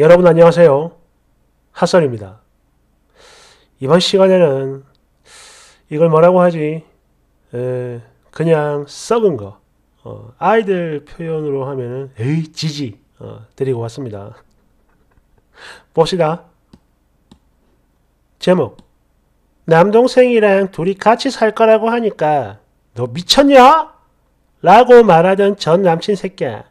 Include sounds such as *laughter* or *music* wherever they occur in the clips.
여러분 안녕하세요. 하선입니다. 이번 시간에는 이걸 뭐라고 하지? 에, 그냥 썩은 거. 어, 아이들 표현으로 하면 에이 지지 어, 드리고 왔습니다. *laughs* 봅시다. 제목 남동생이랑 둘이 같이 살 거라고 하니까 너 미쳤냐? 라고 말하던 전 남친 새끼야.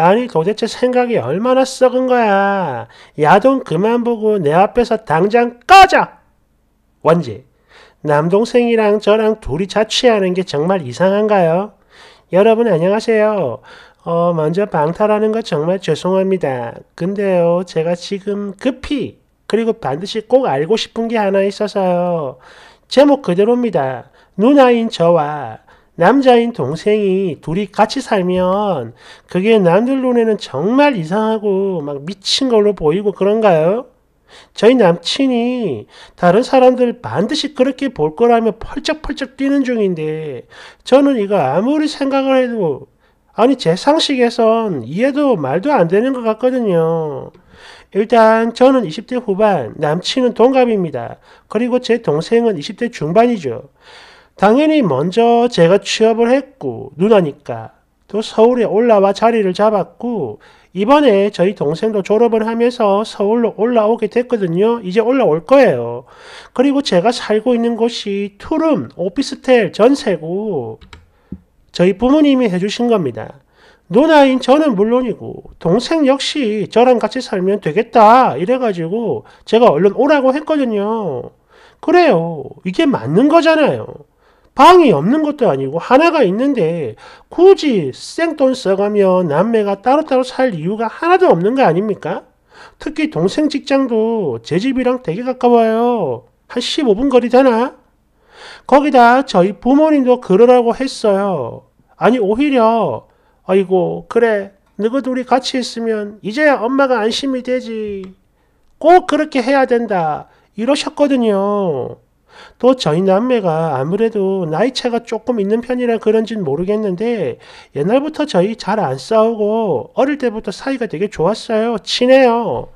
아니 도대체 생각이 얼마나 썩은 거야. 야동 그만 보고 내 앞에서 당장 꺼져. 원지. 남동생이랑 저랑 둘이 자취하는 게 정말 이상한가요? 여러분 안녕하세요. 어, 먼저 방탈하는 거 정말 죄송합니다. 근데요, 제가 지금 급히, 그리고 반드시 꼭 알고 싶은 게 하나 있어서요. 제목 그대로입니다. 누나인 저와 남자인 동생이 둘이 같이 살면 그게 남들 눈에는 정말 이상하고 막 미친 걸로 보이고 그런가요? 저희 남친이 다른 사람들 반드시 그렇게 볼 거라며 펄쩍펄쩍 뛰는 중인데 저는 이거 아무리 생각을 해도 아니 제 상식에선 이해도 말도 안 되는 것 같거든요. 일단 저는 20대 후반, 남친은 동갑입니다. 그리고 제 동생은 20대 중반이죠. 당연히 먼저 제가 취업을 했고 누나니까 또 서울에 올라와 자리를 잡았고 이번에 저희 동생도 졸업을 하면서 서울로 올라오게 됐거든요. 이제 올라올 거예요. 그리고 제가 살고 있는 곳이 투룸 오피스텔 전세고 저희 부모님이 해주신 겁니다. 누나인 저는 물론이고 동생 역시 저랑 같이 살면 되겠다 이래가지고 제가 얼른 오라고 했거든요. 그래요. 이게 맞는 거잖아요. 방이 없는 것도 아니고 하나가 있는데 굳이 생돈 써가며 남매가 따로따로 살 이유가 하나도 없는 거 아닙니까? 특히 동생 직장도 제 집이랑 되게 가까워요. 한 15분 거리 되나? 거기다 저희 부모님도 그러라고 했어요. 아니 오히려 아이고 그래 너희 둘이 같이 있으면 이제야 엄마가 안심이 되지. 꼭 그렇게 해야 된다. 이러셨거든요. 또 저희 남매가 아무래도 나이 차가 조금 있는 편이라 그런지는 모르겠는데 옛날부터 저희 잘 안 싸우고 어릴 때부터 사이가 되게 좋았어요. 친해요.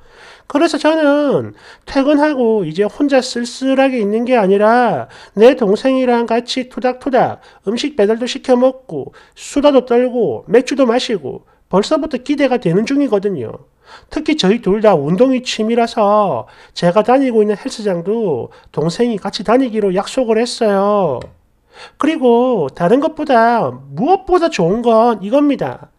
그래서 저는 퇴근하고 이제 혼자 쓸쓸하게 있는 게 아니라 내 동생이랑 같이 토닥토닥 음식 배달도 시켜 먹고 수다도 떨고 맥주도 마시고 벌써부터 기대가 되는 중이거든요. 특히 저희 둘 다 운동이 취미라서 제가 다니고 있는 헬스장도 동생이 같이 다니기로 약속을 했어요. 그리고 다른 것보다 무엇보다 좋은 건 이겁니다.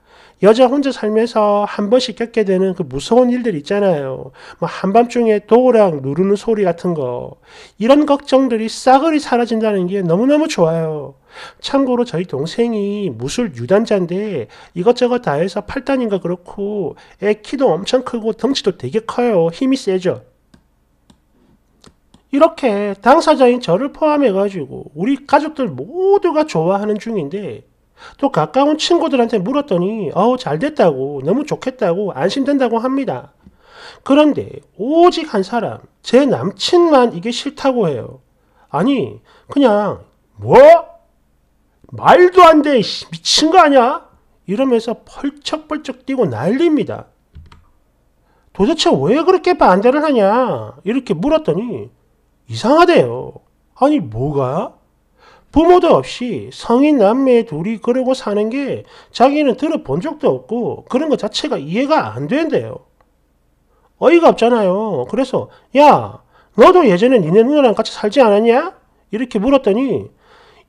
여자 혼자 살면서 한 번씩 겪게 되는 그 무서운 일들 있잖아요. 뭐 한밤중에 도우랑 누르는 소리 같은 거. 이런 걱정들이 싸그리 사라진다는 게 너무너무 좋아요. 참고로 저희 동생이 무술 유단자인데 이것저것 다 해서 팔단인가 그렇고 애 키도 엄청 크고 덩치도 되게 커요. 힘이 세죠. 이렇게 당사자인 저를 포함해가지고 우리 가족들 모두가 좋아하는 중인데 또 가까운 친구들한테 물었더니 어우 잘 됐다고 너무 좋겠다고 안심된다고 합니다. 그런데 오직 한 사람 제 남친만 이게 싫다고 해요. 아니 그냥 뭐 말도 안 돼 미친 거 아니야? 이러면서 펄쩍펄쩍 뛰고 난립니다. 도대체 왜 그렇게 반대를 하냐? 이렇게 물었더니 이상하대요. 아니 뭐가? 부모도 없이 성인 남매 둘이 그러고 사는 게 자기는 들어본 적도 없고 그런 것 자체가 이해가 안 된대요. 어이가 없잖아요. 그래서 야 너도 예전에 니네 누나랑 같이 살지 않았냐? 이렇게 물었더니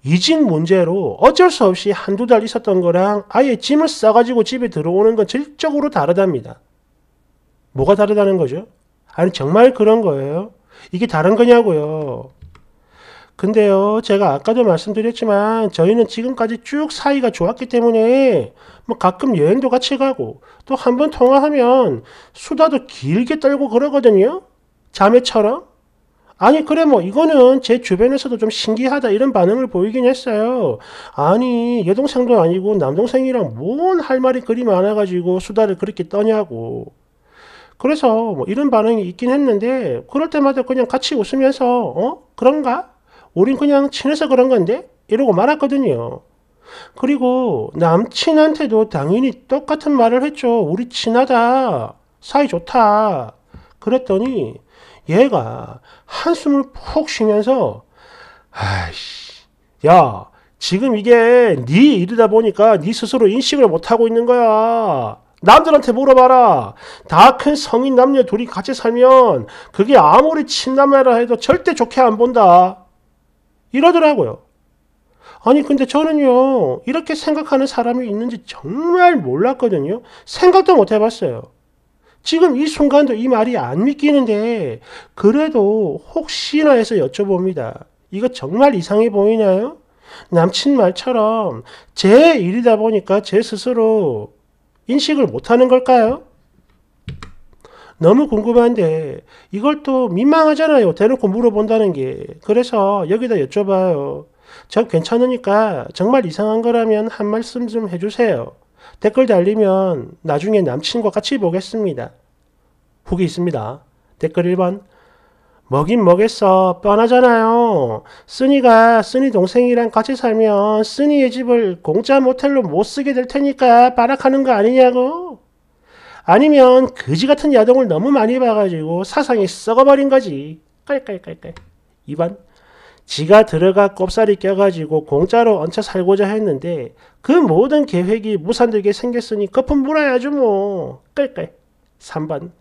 이진 문제로 어쩔 수 없이 한두 달 있었던 거랑 아예 짐을 싸가지고 집에 들어오는 건 질적으로 다르답니다. 뭐가 다르다는 거죠? 아니 정말 그런 거예요. 이게 다른 거냐고요. 근데요, 제가 아까도 말씀드렸지만 저희는 지금까지 쭉 사이가 좋았기 때문에 뭐 가끔 여행도 같이 가고 또 한 번 통화하면 수다도 길게 떨고 그러거든요. 자매처럼. 아니 그래 뭐 이거는 제 주변에서도 좀 신기하다 이런 반응을 보이긴 했어요. 아니 여동생도 아니고 남동생이랑 뭔 할 말이 그리 많아가지고 수다를 그렇게 떠냐고. 그래서 뭐 이런 반응이 있긴 했는데 그럴 때마다 그냥 같이 웃으면서 어 그런가 우린 그냥 친해서 그런 건데? 이러고 말았거든요. 그리고 남친한테도 당연히 똑같은 말을 했죠. 우리 친하다. 사이 좋다. 그랬더니 얘가 한숨을 푹 쉬면서 아이씨 야 지금 이게 네 일이다 보니까 네 스스로 인식을 못하고 있는 거야. 남들한테 물어봐라. 다 큰 성인 남녀 둘이 같이 살면 그게 아무리 친남매라 해도 절대 좋게 안 본다. 이러더라고요. 아니 근데 저는요 이렇게 생각하는 사람이 있는지 정말 몰랐거든요. 생각도 못 해봤어요. 지금 이 순간도 이 말이 안 믿기는데 그래도 혹시나 해서 여쭤봅니다. 이거 정말 이상해 보이나요? 남친 말처럼 제 일이다 보니까 제 스스로 인식을 못하는 걸까요? 너무 궁금한데 이걸 또 민망하잖아요. 대놓고 물어본다는 게. 그래서 여기다 여쭤봐요. 저 괜찮으니까 정말 이상한 거라면 한 말씀 좀 해주세요. 댓글 달리면 나중에 남친과 같이 보겠습니다. 후기 있습니다. 댓글 1번 먹긴 먹겠어. 뻔하잖아요. 쓰니가 쓰니 동생이랑 같이 살면 쓰니의 집을 공짜 모텔로 못 쓰게 될 테니까 빠락하는거 아니냐고. 아니면 그지 같은 야동을 너무 많이 봐가지고 사상이 썩어버린 거지. 깔깔깔깔. 2번. 지가 들어가 꼽살이 껴가지고 공짜로 얹혀 살고자 했는데 그 모든 계획이 무산되게 생겼으니 거품 물어야죠 뭐. 깔깔. 3번.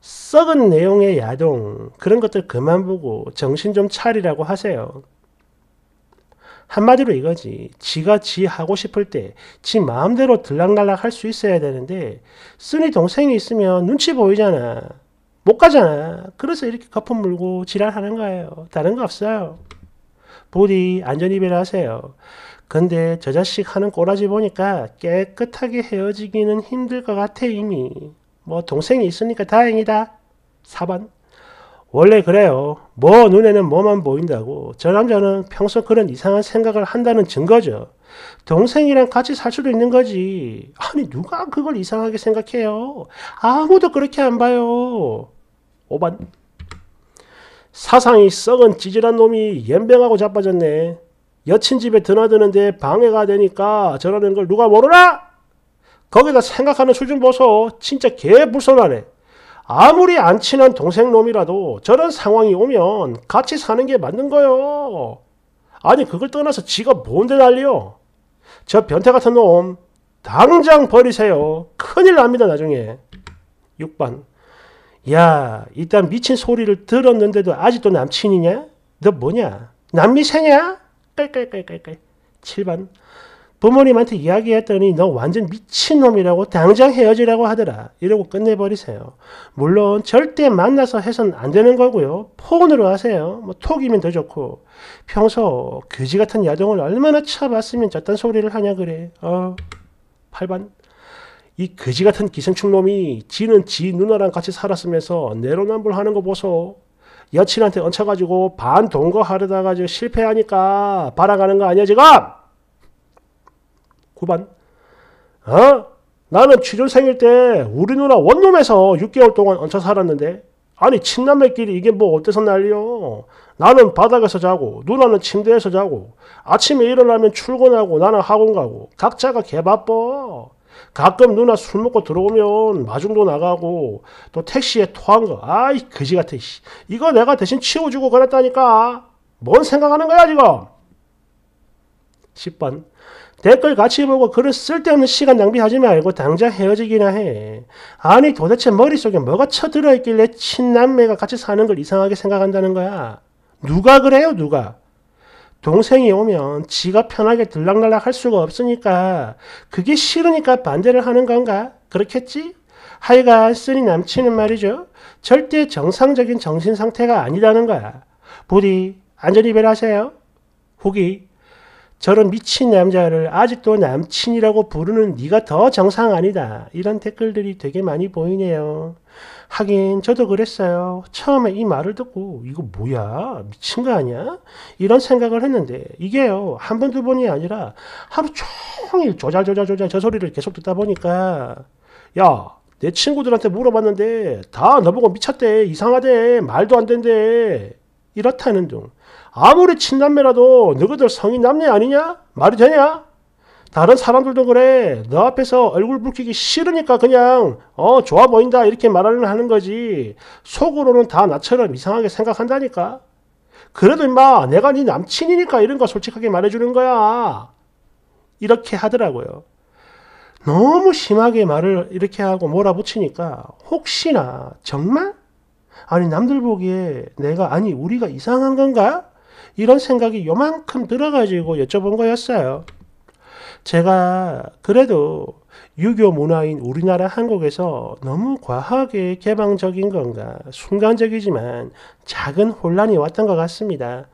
썩은 내용의 야동 그런 것들 그만 보고 정신 좀 차리라고 하세요. 한마디로 이거지. 지가 지 하고 싶을 때, 지 마음대로 들락날락 할 수 있어야 되는데, 쓰니 동생이 있으면 눈치 보이잖아. 못 가잖아. 그래서 이렇게 거품 물고 지랄하는 거예요. 다른 거 없어요. 부디 안전이별 하세요. 근데 저 자식 하는 꼬라지 보니까 깨끗하게 헤어지기는 힘들 것 같아, 이미. 뭐, 동생이 있으니까 다행이다. 4번. 원래 그래요. 뭐 눈에는 뭐만 보인다고. 저 남자는 평소 그런 이상한 생각을 한다는 증거죠. 동생이랑 같이 살 수도 있는 거지. 아니 누가 그걸 이상하게 생각해요. 아무도 그렇게 안 봐요. 오반. 사상이 썩은 찌질한 놈이 연병하고 자빠졌네. 여친 집에 드나드는데 방해가 되니까 저러는 걸 누가 모르나? 거기다 생각하는 수준 보소. 진짜 개 불손하네. 아무리 안 친한 동생놈이라도 저런 상황이 오면 같이 사는 게 맞는 거요. 아니 그걸 떠나서 지가 뭔데 난리요. 저 변태 같은 놈 당장 버리세요. 큰일 납니다 나중에. 6번 야 일단 미친 소리를 들었는데도 아직도 남친이냐? 너 뭐냐? 남미새냐? 깔깔깔깔깔 7번 부모님한테 이야기했더니 너 완전 미친놈이라고 당장 헤어지라고 하더라. 이러고 끝내버리세요. 물론 절대 만나서 해선 안 되는 거고요. 폰으로 하세요. 뭐 톡이면 더 좋고. 평소 그지 같은 야동을 얼마나 쳐봤으면 저딴 소리를 하냐 그래. 어, 8반. 이 그지 같은 기생충놈이 지는 지 누나랑 같이 살았으면서 내로남불 하는 거 보소. 여친한테 얹혀가지고 반 동거 하려다가 실패하니까 바라가는 거 아니야 지금? 9번. 어? 나는 취준생일 때 우리 누나 원룸에서 6개월 동안 얹혀 살았는데 아니 친남매끼리 이게 뭐 어때서 난리요. 나는 바닥에서 자고 누나는 침대에서 자고 아침에 일어나면 출근하고 나는 학원 가고 각자가 개바빠. 가끔 누나 술 먹고 들어오면 마중도 나가고 또 택시에 토한 거 아이 그지 같아 이거 내가 대신 치워주고 그랬다니까 뭔 생각하는 거야 지금 10번 댓글 같이 보고 글을 쓸데없는 시간 낭비하지 말고 당장 헤어지기나 해. 아니 도대체 머릿속에 뭐가 쳐들어 있길래 친남매가 같이 사는 걸 이상하게 생각한다는 거야. 누가 그래요 누가? 동생이 오면 지가 편하게 들락날락 할 수가 없으니까 그게 싫으니까 반대를 하는 건가? 그렇겠지? 하여간 쓰니 남친은 말이죠. 절대 정상적인 정신 상태가 아니라는 거야. 부디 안전히 배를 하세요. 후기 저런 미친 남자를 아직도 남친이라고 부르는 네가 더 정상 아니다. 이런 댓글들이 되게 많이 보이네요. 하긴 저도 그랬어요. 처음에 이 말을 듣고 이거 뭐야? 미친 거 아니야? 이런 생각을 했는데 이게요. 한 번 두 번이 아니라 하루 종일 조잘조잘조잘 저 소리를 계속 듣다 보니까 야, 내 친구들한테 물어봤는데 다 너보고 미쳤대. 이상하대. 말도 안 된대. 이렇다는 둥. 아무리 친남매라도 너희들 성인 남녀 아니냐? 말이 되냐? 다른 사람들도 그래. 너 앞에서 얼굴 붉히기 싫으니까 그냥 어 좋아 보인다 이렇게 말하려 하는 거지. 속으로는 다 나처럼 이상하게 생각한다니까. 그래도 인마 내가 네 남친이니까 이런 거 솔직하게 말해주는 거야. 이렇게 하더라고요. 너무 심하게 말을 이렇게 하고 몰아붙이니까 혹시나 정말? 아니 남들 보기에 내가 아니 우리가 이상한 건가? 이런 생각이 요만큼 들어가지고 여쭤본 거였어요. 제가 그래도 유교 문화인 우리나라 한국에서 너무 과하게 개방적인 건가 순간적이지만 작은 혼란이 왔던 것 같습니다.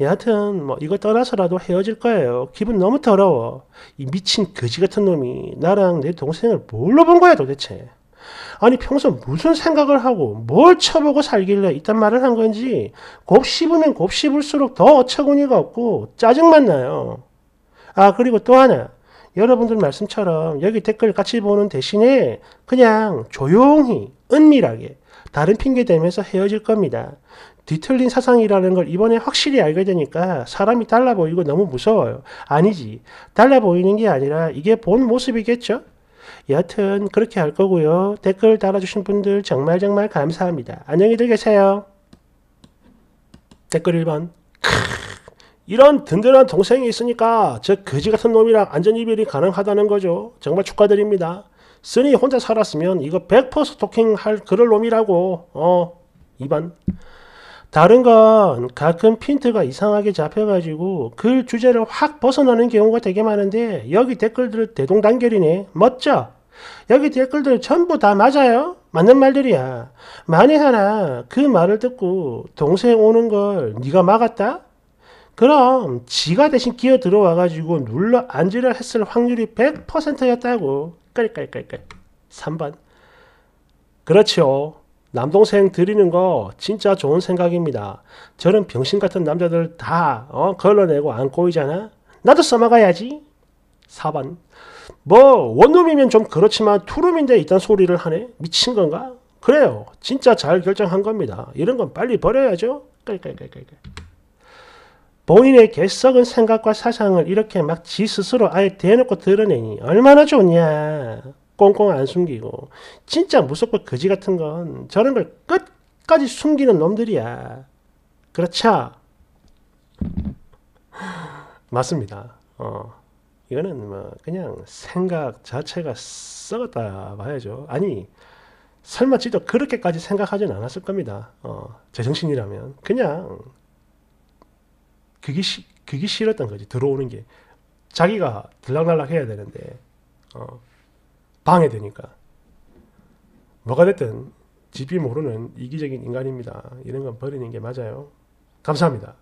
여하튼 뭐 이거 떠나서라도 헤어질 거예요. 기분 너무 더러워. 이 미친 거지 같은 놈이 나랑 내 동생을 뭘로 본 거야 도대체. 아니 평소 무슨 생각을 하고 뭘 쳐보고 살길래 이딴 말을 한 건지 곱씹으면 곱씹을수록 더 어처구니가 없고 짜증만 나요. 아 그리고 또 하나 여러분들 말씀처럼 여기 댓글 같이 보는 대신에 그냥 조용히 은밀하게 다른 핑계 대면서 헤어질 겁니다. 뒤틀린 사상이라는 걸 이번에 확실히 알게 되니까 사람이 달라 보이고 너무 무서워요. 아니지. 달라 보이는 게 아니라 이게 본 모습이겠죠? 여하튼 그렇게 할 거고요. 댓글 달아주신 분들 정말 정말 감사합니다. 안녕히들 계세요. 댓글 1번 이런 든든한 동생이 있으니까 저 거지 같은 놈이랑 안전이별이 가능하다는 거죠. 정말 축하드립니다. 쓰니 혼자 살았으면 이거 100% 스토킹 할 그럴 놈이라고. 어, 2번 다른 건 가끔 핀트가 이상하게 잡혀가지고 글 주제를 확 벗어나는 경우가 되게 많은데 여기 댓글들 대동단결이네. 멋져. 여기 댓글들 전부 다 맞아요. 맞는 말들이야. 만에 하나 그 말을 듣고 동생 오는 걸 네가 막았다? 그럼 지가 대신 끼어 들어와가지고 눌러 앉으려 했을 확률이 100%였다고. 깔깔깔깔. 3번. 그렇죠. 남동생 드리는 거 진짜 좋은 생각입니다. 저런 병신 같은 남자들 다 어? 걸러내고 안 꼬이잖아. 나도 써먹어야지. 4번. 뭐 원룸이면 좀 그렇지만 투룸인데 이딴 소리를 하네? 미친 건가? 그래요. 진짜 잘 결정한 겁니다. 이런 건 빨리 버려야죠. 깔깔깔깔깔. 본인의 개썩은 생각과 사상을 이렇게 막 지 스스로 아예 대놓고 드러내니 얼마나 좋냐. 꽁꽁 안 숨기고 진짜 무섭고 거지 같은 건 저런 걸 끝까지 숨기는 놈들이야. 그렇죠? 맞습니다. 어. 이거는 뭐 그냥 생각 자체가 썩었다 봐야죠. 아니 설마 지도 그렇게까지 생각하진 않았을 겁니다. 어, 제 정신이라면 그냥 그게 시, 그게 싫었던 거지 들어오는 게 자기가 들락날락 해야 되는데 어. 방해되니까. 뭐가 됐든 집이 모르는 이기적인 인간입니다. 이런 건 버리는 게 맞아요. 감사합니다.